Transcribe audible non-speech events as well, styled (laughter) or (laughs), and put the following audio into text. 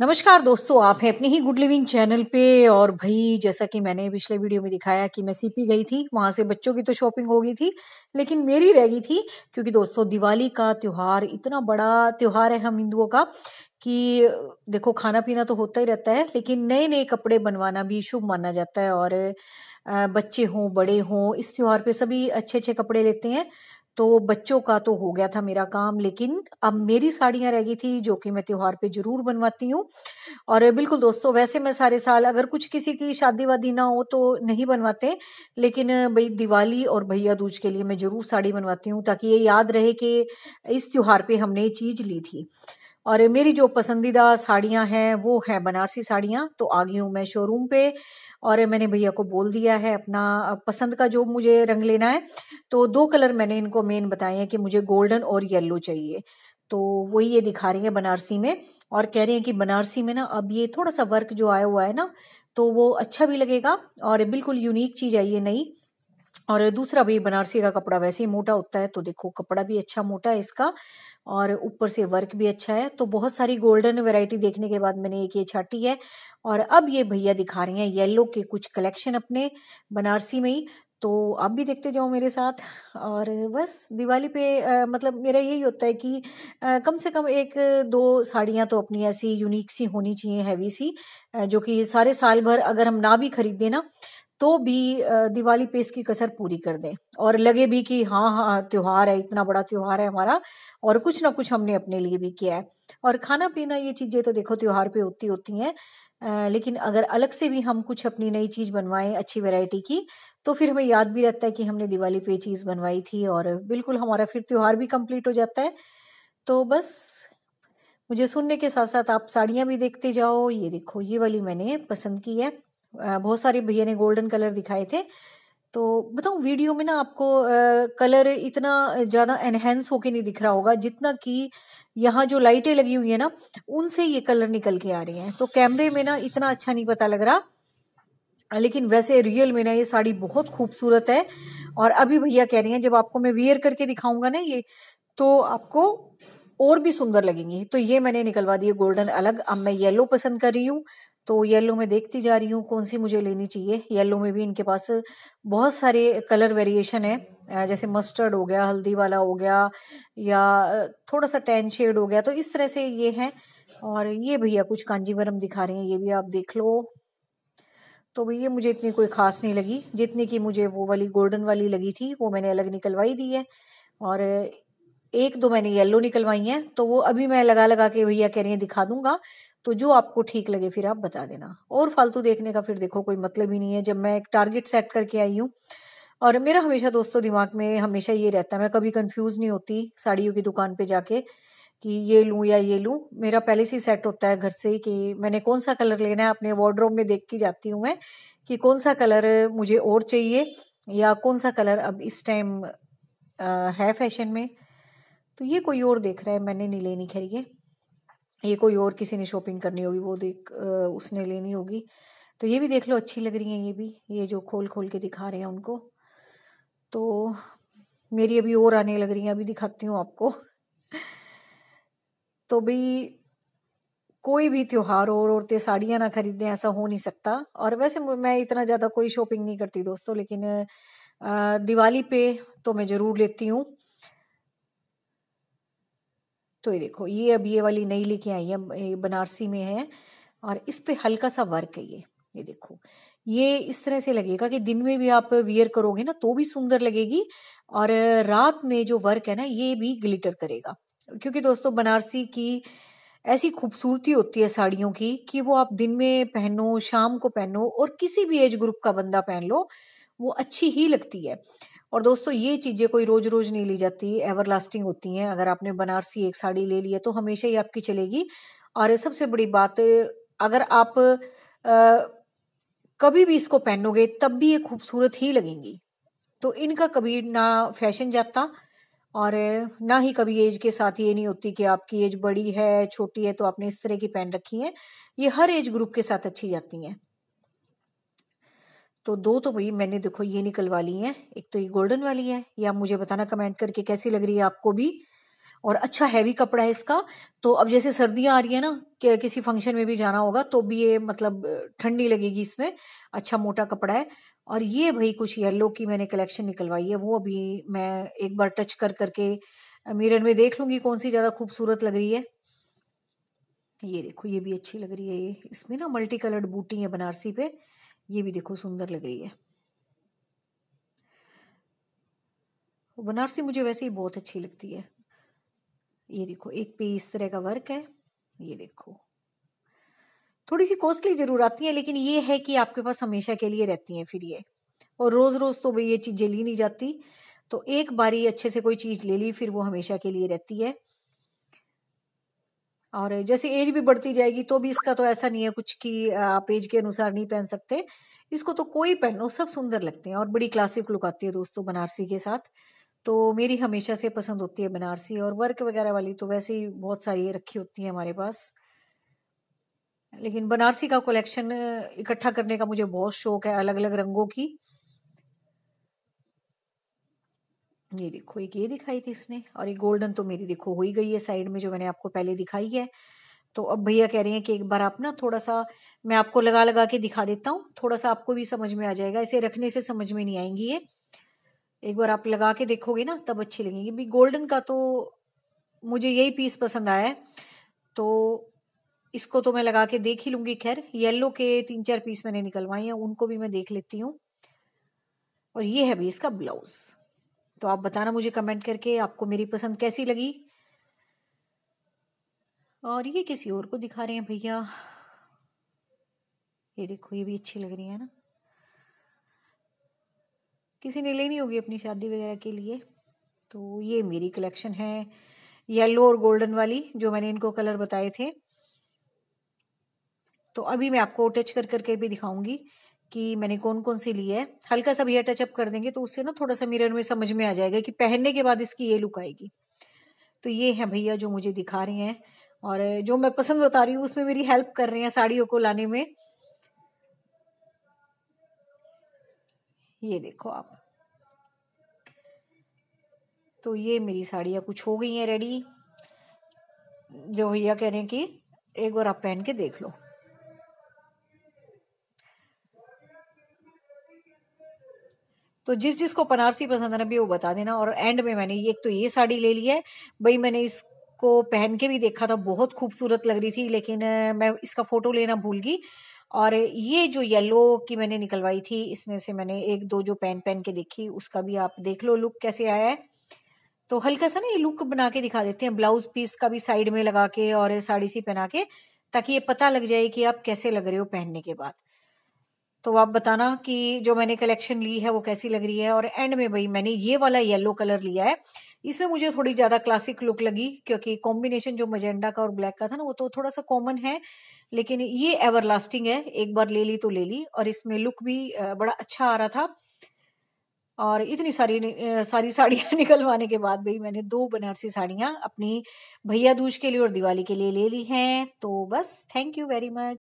नमस्कार दोस्तों आप हैं अपने ही गुड लिविंग चैनल पे और भाई जैसा कि मैंने पिछले वीडियो में दिखाया कि मैं सीपी गई थी वहां से बच्चों की तो शॉपिंग हो गई थी लेकिन मेरी रह गई थी क्योंकि दोस्तों दिवाली का त्योहार इतना बड़ा त्योहार है हम हिंदुओं का कि देखो खाना पीना तो होता ही रहता है लेकिन नए नए कपड़े बनवाना भी शुभ माना जाता है और बच्चे हों बड़े हों इस त्योहार पे सभी अच्छे अच्छे कपड़े लेते हैं तो बच्चों का तो हो गया था मेरा काम लेकिन अब मेरी साड़ियां रह गई थी जो कि मैं त्यौहार पे जरूर बनवाती हूँ और बिल्कुल दोस्तों वैसे मैं सारे साल अगर कुछ किसी की शादी वादी ना हो तो नहीं बनवाते लेकिन भाई दिवाली और भैया दूज के लिए मैं जरूर साड़ी बनवाती हूँ ताकि ये याद रहे कि इस त्योहार पर हमने ये चीज ली थी और मेरी जो पसंदीदा साड़ियाँ हैं वो हैं बनारसी साड़ियाँ तो आ गई हूँ मैं शोरूम पे और मैंने भैया को बोल दिया है अपना पसंद का जो मुझे रंग लेना है तो दो कलर मैंने इनको मेन बताए हैं कि मुझे गोल्डन और येलो चाहिए तो वही ये दिखा रही है बनारसी में और कह रही है कि बनारसी में ना अब ये थोड़ा सा वर्क जो आया हुआ है ना तो वो अच्छा भी लगेगा और बिल्कुल यूनिक चीज़ आई ये नई और दूसरा भी बनारसी का कपड़ा वैसे ही मोटा होता है तो देखो कपड़ा भी अच्छा मोटा है इसका और ऊपर से वर्क भी अच्छा है तो बहुत सारी गोल्डन वैरायटी देखने के बाद मैंने एक ये छाटी है और अब ये भैया दिखा रहे हैं येलो के कुछ कलेक्शन अपने बनारसी में ही तो आप भी देखते जाओ मेरे साथ और बस दिवाली पे आ, मतलब मेरा यही होता है कि आ, कम से कम एक दो साड़ियाँ तो अपनी ऐसी यूनिक सी होनी चाहिए हैवी सी आ, जो कि सारे साल भर अगर हम ना भी खरीदें ना तो भी दिवाली पे इसकी कसर पूरी कर दें और लगे भी कि हाँ हाँ त्योहार है इतना बड़ा त्योहार है हमारा और कुछ ना कुछ हमने अपने लिए भी किया है और खाना पीना ये चीजें तो देखो त्योहार पे होती होती हैं लेकिन अगर अलग से भी हम कुछ अपनी नई चीज बनवाएं अच्छी वैरायटी की तो फिर हमें याद भी रहता है कि हमने दिवाली पे चीज बनवाई थी और बिल्कुल हमारा फिर त्योहार भी कंप्लीट हो जाता है तो बस मुझे सुनने के साथ साथ आप साड़ियां भी देखते जाओ ये देखो ये वाली मैंने पसंद की है बहुत सारे भैया ने गोल्डन कलर दिखाए थे तो बताऊ वीडियो में ना आपको कलर इतना ज़्यादा एनहेंस होके नहीं दिख रहा होगा जितना कि यहाँ जो लाइटें लगी हुई है ना उनसे ये कलर निकल के आ रही हैं तो कैमरे में ना इतना अच्छा नहीं पता लग रहा लेकिन वैसे रियल में ना ये साड़ी बहुत खूबसूरत है और अभी भैया कह रही हैं जब आपको मैं वियर करके दिखाऊंगा ना ये तो आपको और भी सुंदर लगेंगी तो ये मैंने निकलवा दी गोल्डन अलग अब मैं येलो पसंद कर रही हूँ तो येलो में देखती जा रही हूँ कौन सी मुझे लेनी चाहिए येलो में भी इनके पास बहुत सारे कलर वेरिएशन है जैसे मस्टर्ड हो गया हल्दी वाला हो गया या थोड़ा सा टैन शेड हो गया तो इस तरह से ये है और ये भैया कुछ कांजीवरम दिखा रहे हैं ये भी आप देख लो तो भैया मुझे इतनी कोई खास नहीं लगी जितनी की मुझे वो वाली गोल्डन वाली लगी थी वो मैंने अलग निकलवाई दी है और एक दो मैंने येलो निकलवाई है तो वो अभी मैं लगा लगा के भैया कह रही है दिखा दूंगा तो जो आपको ठीक लगे फिर आप बता देना और फालतू देखने का फिर देखो कोई मतलब ही नहीं है जब मैं एक टारगेट सेट करके आई हूँ और मेरा हमेशा दोस्तों दिमाग में हमेशा ये रहता है मैं कभी कंफ्यूज नहीं होती साड़ियों की दुकान पे जाके कि ये लू या ये लू मेरा पहले से ही सेट होता है घर से ही कि मैंने कौन सा कलर लेना है अपने वार्ड्रोब में देख के जाती हूँ मैं कि कौन सा कलर मुझे और चाहिए या कौन सा कलर अब इस टाइम है फैशन में तो ये कोई और देख रहा है मैंने नहीं लेनी खैर ये ये कोई और किसी ने शॉपिंग करनी होगी वो देख उसने लेनी होगी तो ये भी देख लो अच्छी लग रही है ये भी ये जो खोल खोल के दिखा रहे हैं उनको तो मेरी अभी और आने लग रही है अभी दिखाती हूँ आपको (laughs) तो भी कोई भी त्योहार और औरतें साड़ियाँ ना खरीदें ऐसा हो नहीं सकता और वैसे मैं इतना ज़्यादा कोई शॉपिंग नहीं करती दोस्तों लेकिन दिवाली पे तो मैं ज़रूर लेती हूँ तो ये देखो ये अब ये वाली नई लेके आई है ये बनारसी में है और इस पे हल्का सा वर्क है ये ये देखो ये इस तरह से लगेगा कि दिन में भी आप वियर करोगे ना तो भी सुंदर लगेगी और रात में जो वर्क है ना ये भी ग्लिटर करेगा क्योंकि दोस्तों बनारसी की ऐसी खूबसूरती होती है साड़ियों की कि वो आप दिन में पहनो शाम को पहनो और किसी भी एज ग्रुप का बंदा पहन लो वो अच्छी ही लगती है और दोस्तों ये चीज़ें कोई रोज रोज नहीं ली जाती एवर लास्टिंग होती हैं अगर आपने बनारसी एक साड़ी ले ली है तो हमेशा ही आपकी चलेगी और सबसे बड़ी बात अगर आप आ, कभी भी इसको पहनोगे तब भी ये खूबसूरत ही लगेंगी तो इनका कभी ना फैशन जाता और ना ही कभी एज के साथ ये नहीं होती कि आपकी एज बड़ी है छोटी है तो आपने इस तरह की पहन रखी है ये हर एज ग्रुप के साथ अच्छी जाती हैं तो दो तो भाई मैंने देखो ये निकलवा ली है एक तो ये गोल्डन वाली है ये आप मुझे बताना कमेंट करके कैसी लग रही है आपको भी और अच्छा हैवी कपड़ा है इसका तो अब जैसे सर्दियां आ रही है ना कि किसी फंक्शन में भी जाना होगा तो भी ये मतलब ठंडी लगेगी इसमें अच्छा मोटा कपड़ा है और ये भाई कुछ येलो की मैंने कलेक्शन निकलवाई है वो अभी मैं एक बार टच कर करके मिरर में देख लूंगी कौन सी ज़्यादा खूबसूरत लग रही है ये देखो ये भी अच्छी लग रही है ये इसमें ना मल्टी कलर्ड बूटी है बनारसी पे ये भी देखो सुंदर लग रही है बनारसी मुझे वैसे ही बहुत अच्छी लगती है ये देखो एक पे इस तरह का वर्क है ये देखो थोड़ी सी कॉस्टली जरूर आती है लेकिन ये है कि आपके पास हमेशा के लिए रहती हैं फिर ये और रोज रोज तो भाई ये चीजें ली नहीं जाती तो एक बारी अच्छे से कोई चीज ले ली फिर वो हमेशा के लिए रहती है और जैसे एज भी बढ़ती जाएगी तो भी इसका तो ऐसा नहीं है कुछ कि आप एज के अनुसार नहीं पहन सकते इसको तो कोई पहनो सब सुंदर लगते हैं और बड़ी क्लासिक लुक आती है दोस्तों बनारसी के साथ तो मेरी हमेशा से पसंद होती है बनारसी और वर्क वगैरह वाली तो वैसे ही बहुत सारी रखी होती है हमारे पास लेकिन बनारसी का कलेक्शन इकट्ठा करने का मुझे बहुत शौक है अलग अलग रंगों की ये देखो एक ये दिखाई थी इसने और एक गोल्डन तो मेरी देखो हो ही गई है साइड में जो मैंने आपको पहले दिखाई है तो अब भैया कह रहे हैं कि एक बार आप ना थोड़ा सा मैं आपको लगा लगा के दिखा देता हूँ थोड़ा सा आपको भी समझ में आ जाएगा इसे रखने से समझ में नहीं आएंगी ये एक बार आप लगा के देखोगे ना तब अच्छी लगेंगी भी गोल्डन का तो मुझे यही पीस पसंद आया है तो इसको तो मैं लगा के देख ही लूंगी खैर येलो के तीन चार पीस मैंने निकलवाई हैं उनको भी मैं देख लेती हूँ और ये है भी इसका ब्लाउज़ तो आप बताना मुझे कमेंट करके आपको मेरी पसंद कैसी लगी और ये किसी और को दिखा रहे हैं भैया ये देखो ये भी अच्छी लग रही है ना किसी ने लेनी होगी अपनी शादी वगैरह के लिए तो ये मेरी कलेक्शन है येलो और गोल्डन वाली जो मैंने इनको कलर बताए थे तो अभी मैं आपको टच कर करके भी दिखाऊंगी कि मैंने कौन कौन सी ली है हल्का सा भैया टचअप कर देंगे तो उससे ना थोड़ा सा मिरर में समझ में आ जाएगा कि पहनने के बाद इसकी ये लुक आएगी तो ये है भैया जो मुझे दिखा रहे हैं और जो मैं पसंद बता रही हूँ उसमें मेरी हेल्प कर रहे हैं साड़ियों को लाने में ये देखो आप तो ये मेरी साड़ियाँ कुछ हो गई हैं रेडी जो भैया कह रहे हैं कि एक बार आप पहन के देख लो तो जिस जिसको बनारसी पसंद है ना भी वो बता देना और एंड में मैंने एक तो ये साड़ी ले ली है भाई मैंने इसको पहन के भी देखा था बहुत खूबसूरत लग रही थी लेकिन मैं इसका फोटो लेना भूल गई और ये जो येलो की मैंने निकलवाई थी इसमें से मैंने एक दो जो पहन पहन के देखी उसका भी आप देख लो लुक कैसे आया है तो हल्का सा ना ये लुक बना के दिखा देते हैं ब्लाउज पीस का भी साइड में लगा के और साड़ी सी पहना के ताकि ये पता लग जाए कि आप कैसे लग रहे हो पहनने के बाद तो आप बताना कि जो मैंने कलेक्शन ली है वो कैसी लग रही है और एंड में भाई मैंने ये वाला येलो कलर लिया है इसमें मुझे थोड़ी ज्यादा क्लासिक लुक लगी क्योंकि कॉम्बिनेशन जो मजेंडा का और ब्लैक का था ना वो तो थोड़ा सा कॉमन है लेकिन ये एवर लास्टिंग है एक बार ले ली तो ले ली और इसमें लुक भी बड़ा अच्छा आ रहा था और इतनी सारी सारी साड़ियां (laughs) निकलवाने के बाद भाई मैंने दो बनारसी साड़ियाँ अपनी भैया दूज के लिए और दिवाली के लिए ले ली हैं तो बस थैंक यू वेरी मच